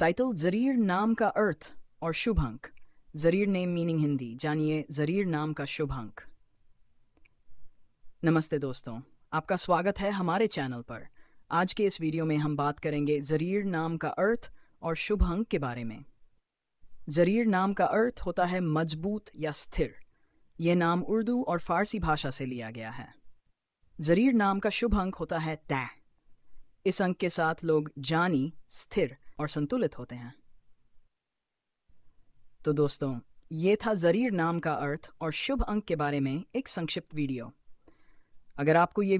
title जरीर नाम का अर्थ और शुभ अंक जरीर नेम मीनिंग हिंदी जानिए जरीर नाम का शुभ अंक नमस्ते दोस्तों आपका स्वागत है हमारे चैनल पर आज के इस वीडियो में हम बात करेंगे जरीर नाम का अर्थ और शुभ अंक के बारे में जरीर नाम का अर्थ होता है मजबूत या स्थिर यह नाम उर्दू और फारसी भाषा से लिया गया है जरीर नाम का शुभ अंक होता है तय इस अंक के साथ लोग जानी स्थिर और संतुलित होते हैं तो दोस्तों ये था ज़रीर नाम का अर्थ और शुभ अंक के बारे में एक संक्षिप्त वीडियो अगर आपको ये